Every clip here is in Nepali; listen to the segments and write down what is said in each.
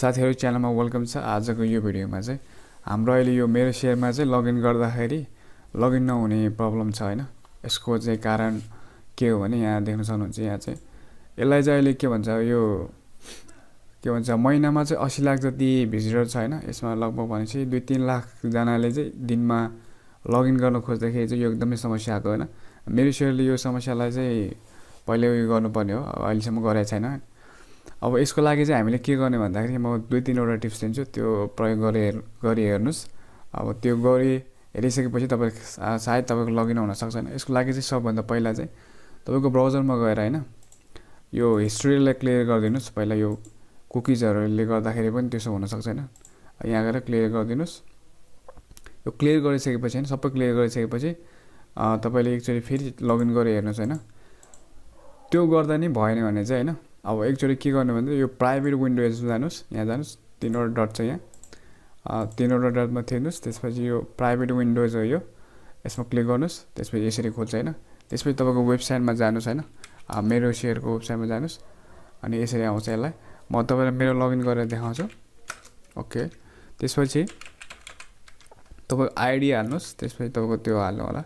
साथीहरू च्यानलमा वेलकम छ आजको यो भिडियोमा चाहिँ हाम्रो अहिले यो मेरो सेयरमा चाहिँ लगइन गर्दाखेरि लगइन नहुने प्रब्लम छ होइन यसको चाहिँ कारण के हो भने यहाँ देख्न सक्नुहुन्छ यहाँ चाहिँ यसलाई चाहिँ अहिले के भन्छ यो के भन्छ महिनामा चाहिँ असी लाख जति भिजिटर छ होइन यसमा लगभग भनेपछि दुई तिन लाखजनाले चाहिँ दिनमा लगइन गर्न खोज्दाखेरि चाहिँ यो एकदमै समस्या आएको होइन मेरो सेयरले यो समस्यालाई चाहिँ पहिले उयो गर्नुपर्ने हो अहिलेसम्म गरेको छैन अब यसको लागि चाहिँ हामीले के गर्ने भन्दाखेरि म दुई तिनवटा टिप्स दिन्छु त्यो प्रयोग गरे गरी हेर्नुहोस् अब त्यो गरी हेरिसकेपछि तपाईँ सायद तपाईँको लगइन हुन सक्छ यसको लागि चाहिँ सबभन्दा पहिला चाहिँ तपाईँको ब्राउजरमा गएर होइन यो हिस्ट्रीलाई क्लियर गरिदिनुहोस् पहिला यो कुकिजहरूले गर्दाखेरि पनि त्यसो हुनसक्छ होइन यहाँ गएर क्लियर गरिदिनुहोस् यो क्लियर गरिसकेपछि होइन सबै क्लियर गरिसकेपछि तपाईँले एकचोटि फेरि लगइन गरेर हेर्नुहोस् होइन त्यो गर्दा नि भएन भने चाहिँ होइन अब एकचोटि के गर्नु भने यो प्राइभेट हेर्नु जानुहोस् यहाँ जानुहोस् तिनवटा डट छ यहाँ तिनवटा डटमा थिच्नुहोस् त्यसपछि यो प्राइभेट विन्डोज हो यो यसमा क्लिक गर्नुहोस् त्यसपछि यसरी खोज्छ होइन त्यसपछि तपाईँको वेबसाइटमा जानुहोस् होइन मेरो सेयरको वेबसाइटमा जानुहोस् अनि यसरी आउँछ यसलाई म तपाईँलाई मेरो लगइन गरेर देखाउँछु ओके त्यसपछि तपाईँको आइडी हाल्नुहोस् त्यसपछि तपाईँको त्यो हाल्नु होला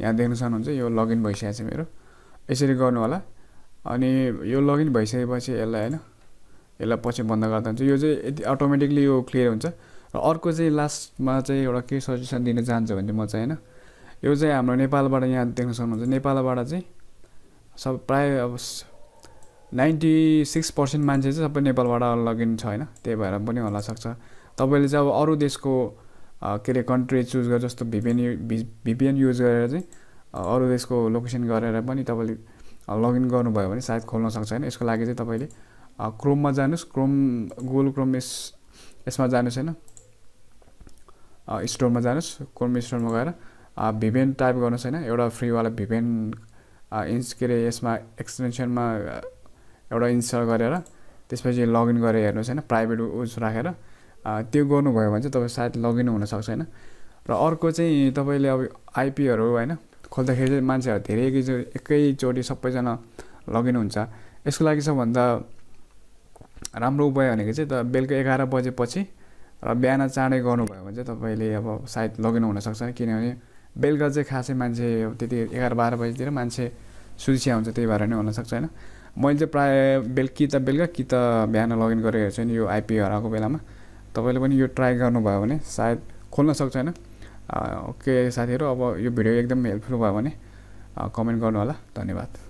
यहाँ देख्न सक्नुहुन्छ यो लगइन भइसकेको छ मेरो यसरी गर्नु होला अनि यो लगइन भइसकेपछि यसलाई होइन यसलाई पछि बन्द गर्दा हुन्छ यो चाहिँ यति अटोमेटिकली यो क्लियर हुन्छ र अर्को चाहिँ लास्टमा चाहिँ एउटा के सजेसन दिन चाहन्छु भने म चाहिँ होइन यो चाहिँ हाम्रो नेपालबाट यहाँ देख्न सक्नुहुन्छ नेपालबाट चाहिँ सब प्राय अब नाइन्टी सिक्स पर्सेन्ट मान्छे चाहिँ सबै नेपालबाट लगइन छ होइन त्यही भएर पनि होला सक्छ तपाईँले चाहिँ अब अरू देशको के अरे कन्ट्री चुज गरेर जस्तो भिपिएन भिपिएन युज गरेर चाहिँ अरू देशको लोकेसन गरेर पनि तपाईँले लगइन गर्नुभयो भने सायद खोल्न सक्छ होइन यसको लागि चाहिँ तपाईँले क्रोममा जानुहोस् क्रोम गुगल क्रोम यस यसमा जानुहोस् होइन स्टोरमा जानुहोस् क्रोम स्टोरमा गएर भिभेन टाइप गर्नुहोस् होइन एउटा फ्रीवाला भिभेन इन्स के अरे यसमा एक्सटेन्सनमा एउटा इन्स्टल गरेर त्यसपछि लगइन गरेर हेर्नुहोस् होइन प्राइभेट उस राखेर त्यो गर्नुभयो भने चाहिँ तपाईँ सायद लगइन हुनसक्छ होइन र अर्को चाहिँ तपाईँले अब आइपीहरू होइन खोल्दाखेरि चाहिँ मान्छेहरू धेरै एकैचो एकैचोटि सबैजना लगिन हुन्छ यसको लागि सबभन्दा राम्रो उपाय भनेको चाहिँ त बेलुका एघार बजेपछि र बिहान चाँडै गर्नुभयो भने चाहिँ तपाईँले अब सायद लगिनु हुनसक्छ किनभने बेलुका चाहिँ खासै मान्छे त्यति एघार बाह्र बजीतिर मान्छे सुरक्षा हुन्छ त्यही भएर नै हुनसक्छ होइन मैले चाहिँ प्रायः बेल कि त बेलुका कि त बिहान लगइन गरेर हेर्छु नि यो आइपिओ हराएको बेलामा तपाईँले पनि यो ट्राई गर्नुभयो भने सायद खोल्न सक्छ होइन ओके साथीहरू अब यो भिडियो एकदम हेल्पफुल भयो भने कमेन्ट गर्नु होला धन्यवाद